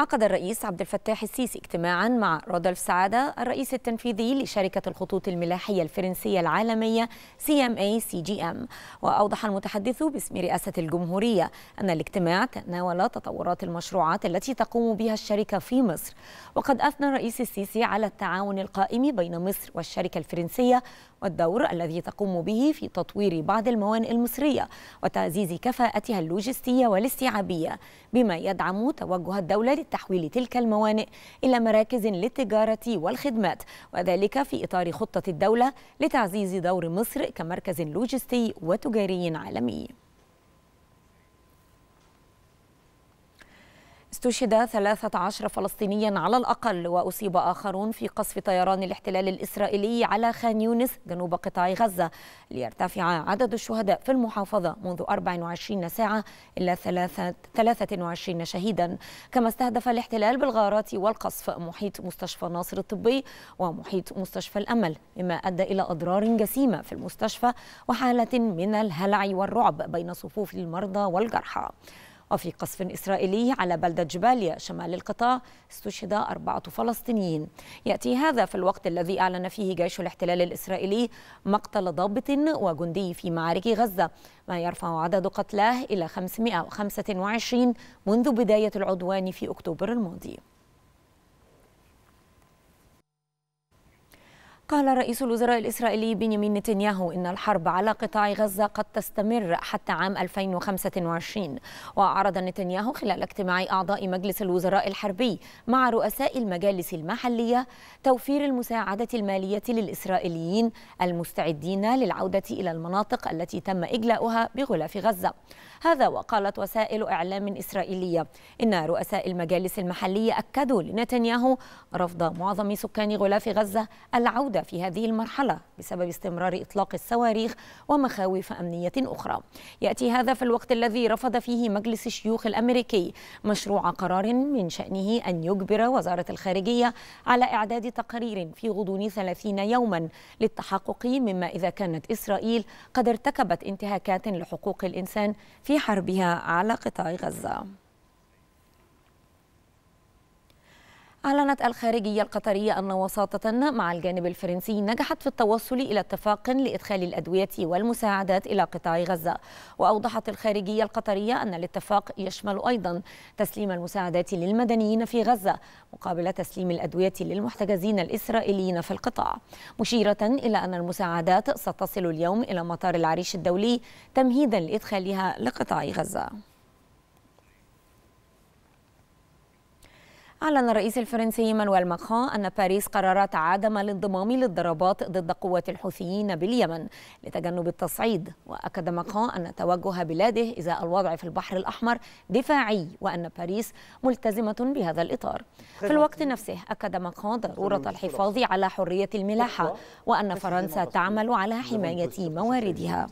عقد الرئيس عبد الفتاح السيسي اجتماعا مع رودولف سعادة الرئيس التنفيذي لشركة الخطوط الملاحية الفرنسية العالمية CMA CGM وأوضح المتحدث باسم رئاسة الجمهورية أن الاجتماع تناول تطورات المشروعات التي تقوم بها الشركة في مصر وقد أثنى الرئيس السيسي على التعاون القائم بين مصر والشركة الفرنسية والدور الذي تقوم به في تطوير بعض الموانئ المصرية وتعزيز كفاءتها اللوجستية والاستيعابية بما يدعم توجه الدولة تحويل تلك الموانئ إلى مراكز للتجارة والخدمات وذلك في إطار خطة الدولة لتعزيز دور مصر كمركز لوجستي وتجاري عالمي استشهد 13 فلسطينيا على الأقل وأصيب آخرون في قصف طيران الاحتلال الإسرائيلي على خان يونس جنوب قطاع غزة ليرتفع عدد الشهداء في المحافظة منذ 24 ساعة إلى 23 شهيدا كما استهدف الاحتلال بالغارات والقصف محيط مستشفى ناصر الطبي ومحيط مستشفى الأمل مما أدى إلى أضرار جسيمة في المستشفى وحالة من الهلع والرعب بين صفوف المرضى والجرحى وفي قصف إسرائيلي على بلدة جباليا شمال القطاع استشهد أربعة فلسطينيين يأتي هذا في الوقت الذي أعلن فيه جيش الاحتلال الإسرائيلي مقتل ضابط وجندي في معارك غزة ما يرفع عدد قتلاه إلى 525 منذ بداية العدوان في أكتوبر الماضي قال رئيس الوزراء الإسرائيلي بنيامين نتنياهو إن الحرب على قطاع غزة قد تستمر حتى عام 2025 وأعرض نتنياهو خلال اجتماع أعضاء مجلس الوزراء الحربي مع رؤساء المجالس المحلية توفير المساعدة المالية للإسرائيليين المستعدين للعودة إلى المناطق التي تم إجلاؤها بغلاف غزة هذا وقالت وسائل إعلام إسرائيلية إن رؤساء المجالس المحلية أكدوا لنتنياهو رفض معظم سكان غلاف غزة العودة في هذه المرحلة بسبب استمرار إطلاق الصواريخ ومخاوف أمنية أخرى يأتي هذا في الوقت الذي رفض فيه مجلس الشيوخ الأمريكي مشروع قرار من شأنه أن يجبر وزارة الخارجية على إعداد تقرير في غضون 30 يوما للتحقق مما إذا كانت إسرائيل قد ارتكبت انتهاكات لحقوق الإنسان في حربها على قطاع غزة أعلنت الخارجية القطرية أن وساطة مع الجانب الفرنسي نجحت في التوصل إلى اتفاق لإدخال الأدوية والمساعدات إلى قطاع غزة وأوضحت الخارجية القطرية أن الاتفاق يشمل أيضا تسليم المساعدات للمدنيين في غزة مقابل تسليم الأدوية للمحتجزين الإسرائيليين في القطاع مشيرة إلى أن المساعدات ستصل اليوم إلى مطار العريش الدولي تمهيدا لإدخالها لقطاع غزة أعلن الرئيس الفرنسي مانويل ماكرون أن باريس قررت عدم الانضمام للضربات ضد قوة الحوثيين باليمن لتجنب التصعيد وأكد ماكرون أن توجه بلاده إزاء الوضع في البحر الأحمر دفاعي وأن باريس ملتزمة بهذا الإطار في الوقت نفسه أكد ماكرون ضرورة الحفاظ على حرية الملاحة وأن فرنسا تعمل على حماية مواردها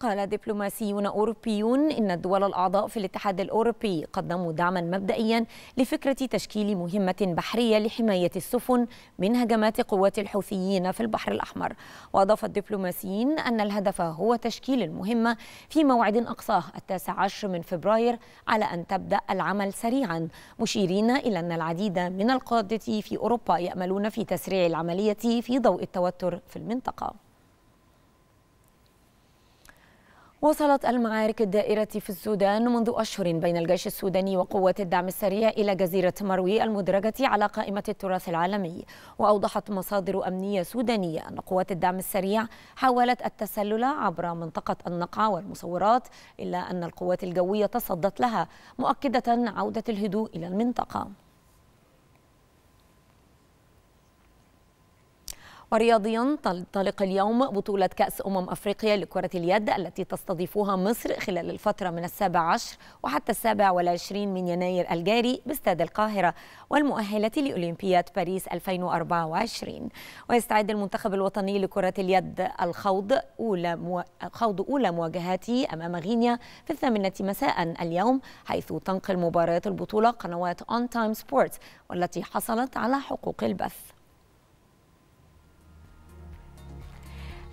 قال دبلوماسيون أوروبيون إن الدول الأعضاء في الاتحاد الأوروبي قدموا دعما مبدئيا لفكرة تشكيل مهمة بحرية لحماية السفن من هجمات قوات الحوثيين في البحر الأحمر وأضاف الدبلوماسيين أن الهدف هو تشكيل المهمة في موعد أقصاه التاسع عشر من فبراير على أن تبدأ العمل سريعا مشيرين إلى أن العديد من القادة في أوروبا يأملون في تسريع العملية في ضوء التوتر في المنطقة وصلت المعارك الدائرة في السودان منذ أشهر بين الجيش السوداني وقوات الدعم السريع إلى جزيرة مروي المدرجة على قائمة التراث العالمي وأوضحت مصادر أمنية سودانية أن قوات الدعم السريع حاولت التسلل عبر منطقة النقع والمصورات إلا أن القوات الجوية تصدت لها مؤكدة عودة الهدوء إلى المنطقة ورياضيا تنطلق اليوم بطولة كأس أمم أفريقيا لكرة اليد التي تستضيفها مصر خلال الفترة من السابع عشر وحتى السابع والعشرين من يناير الجاري باستاد القاهرة والمؤهلة لأولمبياد باريس 2024 ويستعد المنتخب الوطني لكرة اليد الخوض أولى مو... خوض أولى مواجهاته أمام غينيا في الثامنة مساء اليوم حيث تنقل مباريات البطولة قنوات أون تايم سبورت والتي حصلت على حقوق البث